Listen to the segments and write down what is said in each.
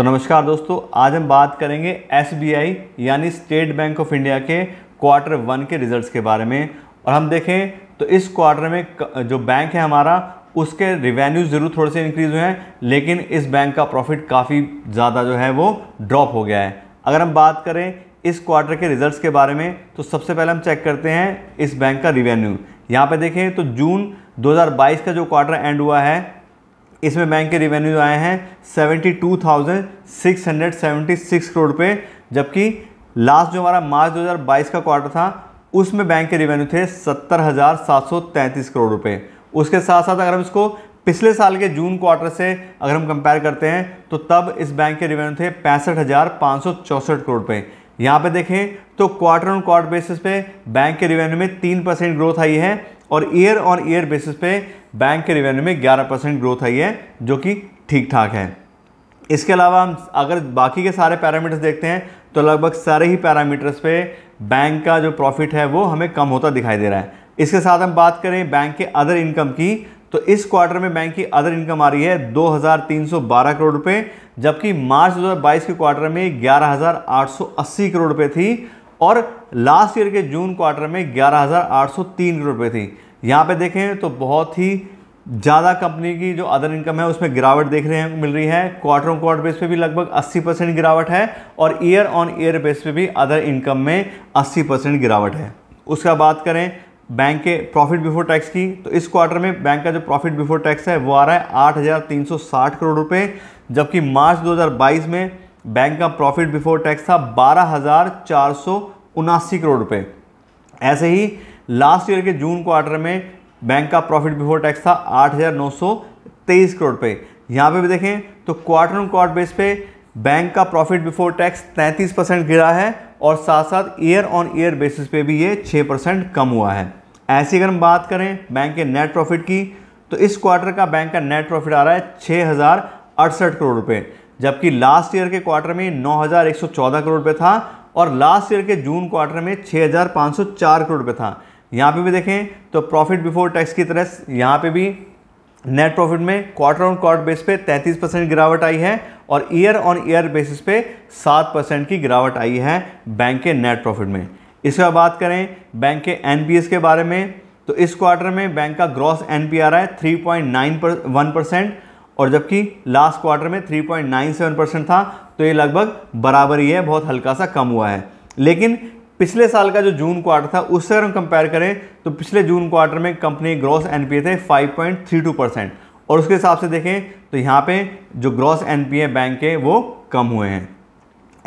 तो नमस्कार दोस्तों आज हम बात करेंगे एस यानी स्टेट बैंक ऑफ इंडिया के क्वार्टर वन के रिजल्ट्स के बारे में और हम देखें तो इस क्वार्टर में जो बैंक है हमारा उसके रिवेन्यू ज़रूर थोड़े से इंक्रीज़ हुए हैं लेकिन इस बैंक का प्रॉफिट काफ़ी ज़्यादा जो है वो ड्रॉप हो गया है अगर हम बात करें इस क्वार्टर के रिजल्ट्स के बारे में तो सबसे पहले हम चेक करते हैं इस बैंक का रिवेन्यू यहाँ पे देखें तो जून 2022 का जो क्वार्टर एंड हुआ है इसमें बैंक के रिवेन्यू आए हैं seventy two thousand six hundred seventy six crore रुपये जबकि लास्ट जो हमारा मार्च 2022 का क्वार्टर था उसमें बैंक के रिवेन्यू थे सत्तर हज़ार सात सौ तैंतीस करोड़ रुपये उसके साथ साथ अगर हम इसको पिछले साल के जून क्वार्टर से अगर हम कंपेयर करते हैं तो तब इस बैंक के रेवेन्यू थे पैंसठ हज़ार पाँच सौ चौंसठ करोड़ रुपये यहाँ पे देखें तो क्वार्टर ऑन क्वार्टर बेसिस पे बैंक के रिवेन्यू में तीन परसेंट ग्रोथ आई है और ईयर ऑन ईयर बेसिस पे बैंक के रेवेन्यू में 11 परसेंट ग्रोथ आई है जो कि ठीक ठाक है इसके अलावा हम अगर बाकी के सारे पैरामीटर्स देखते हैं तो लगभग सारे ही पैरामीटर्स पे बैंक का जो प्रॉफिट है वो हमें कम होता दिखाई दे रहा है इसके साथ हम बात करें बैंक के अदर इनकम की तो इस क्वार्टर में बैंक की अदर इनकम आ रही है 2,312 करोड़ रुपए जबकि मार्च 2022 के क्वार्टर में 11,880 करोड़ रुपए थी और लास्ट ईयर के जून क्वार्टर में ग्यारह करोड़ रुपये थी यहाँ पे देखें तो बहुत ही ज़्यादा कंपनी की जो अदर इनकम है उसमें गिरावट देख रहे हैं मिल रही है क्वार्टर ऑन क्वार्टर बेस पे भी लगभग 80 परसेंट गिरावट है और ईयर ऑन ईयर बेस पे भी अदर इनकम में 80 परसेंट गिरावट है उसका बात करें बैंक के प्रॉफिट बिफोर टैक्स की तो इस क्वार्टर में बैंक का जो प्रॉफिट बिफोर टैक्स है वो आ रहा है आठ करोड़ रुपये जबकि मार्च दो में बैंक का प्रॉफिट बिफोर टैक्स था बारह हज़ार चार सौ उनासी करोड़ रुपए ऐसे ही लास्ट ईयर के जून क्वार्टर में बैंक का प्रॉफिट बिफोर टैक्स था आठ हज़ार नौ सौ तेईस करोड़ रुपये यहाँ पे भी देखें तो क्वार्टर ऑन क्वार्टर बेस पे बैंक का प्रॉफिट बिफोर टैक्स 33 परसेंट गिरा है और साथ साथ ईयर ऑन ईयर बेसिस पे भी ये 6 परसेंट कम हुआ है ऐसी अगर हम बात करें बैंक के नेट प्रॉफिट की तो इस क्वार्टर का बैंक का नेट प्रॉफिट आ रहा है छः हज़ार अड़सठ करोड़ रुपये जबकि लास्ट ईयर के क्वार्टर में 9,114 करोड़ रुपये था और लास्ट ईयर के जून क्वार्टर में 6,504 करोड़ पे था यहाँ पे भी देखें तो प्रॉफिट बिफोर टैक्स की तरह यहाँ पे भी नेट प्रॉफिट में क्वार्टर ऑन क्वार्टर बेस पे 33 परसेंट गिरावट आई है और ईयर ऑन ईयर बेसिस पे 7 परसेंट की गिरावट आई है बैंक के नेट प्रॉफिट में इसके बाद बात करें बैंक के एन के बारे में तो इस क्वार्टर में बैंक का ग्रॉस एन पी आर है थ्री पॉइंट नाइन पर वन परसेंट और जबकि लास्ट क्वार्टर में 3.97 परसेंट था तो ये लगभग बराबर ही है बहुत हल्का सा कम हुआ है लेकिन पिछले साल का जो जून क्वार्टर था उससे अगर हम कंपेयर करें तो पिछले जून क्वार्टर में कंपनी ग्रॉस एनपीए थे 5.32 परसेंट और उसके हिसाब से देखें तो यहाँ पे जो ग्रॉस एनपीए बैंक के वो कम हुए हैं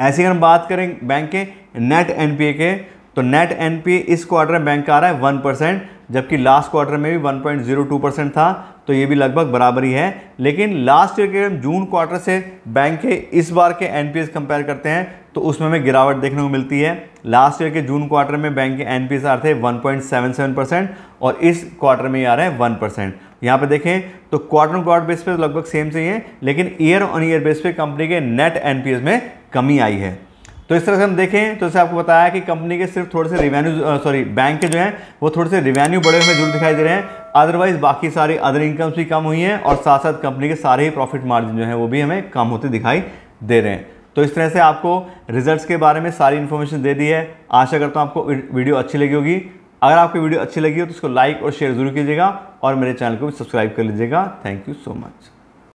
ऐसे अगर हम बात करें बैंक के नेट एनपीए के तो नेट एन इस क्वार्टर में बैंक का आ रहा है वन परसेंट जबकि लास्ट क्वार्टर में भी 1.02 परसेंट था तो ये भी लगभग बराबर ही है लेकिन लास्ट ईयर के जून क्वार्टर से बैंक के इस बार के एनपीएस कंपेयर करते हैं तो उसमें हमें गिरावट देखने को मिलती है लास्ट ईयर के जून क्वार्टर में बैंक के एन पी आर थे 1.77 परसेंट और इस क्वार्टर में ये आ रहे हैं 1 परसेंट यहाँ पर देखें तो क्वार्टर ऑन क्वार्टर बेस पे लगभग सेम से ही है लेकिन ईयर ऑन ईयर बेस पे कंपनी के नेट एन में कमी आई है तो इस तरह से हम देखें तो इससे आपको बताया कि कंपनी के सिर्फ थोड़े से रिवेन्यू सॉरी बैंक के जो हैं वो थोड़े से रिवेन्यू बड़े हुए जरूर दिखाई दे रहे हैं अदरवाइज बाकी सारी अदर इनकम्स भी कम हुई हैं और साथ साथ कंपनी के सारे ही प्रॉफिट मार्जिन जो है वो भी हमें कम होते दिखाई दे रहे हैं तो इस तरह से आपको रिजल्ट्स के बारे में सारी इन्फॉर्मेशन दे दी है आशा करता हूँ आपको वीडियो अच्छी लगी होगी अगर आपको वीडियो अच्छी लगी हो तो उसको लाइक और शेयर जरूर कीजिएगा और मेरे चैनल को भी सब्सक्राइब कर लीजिएगा थैंक यू सो मच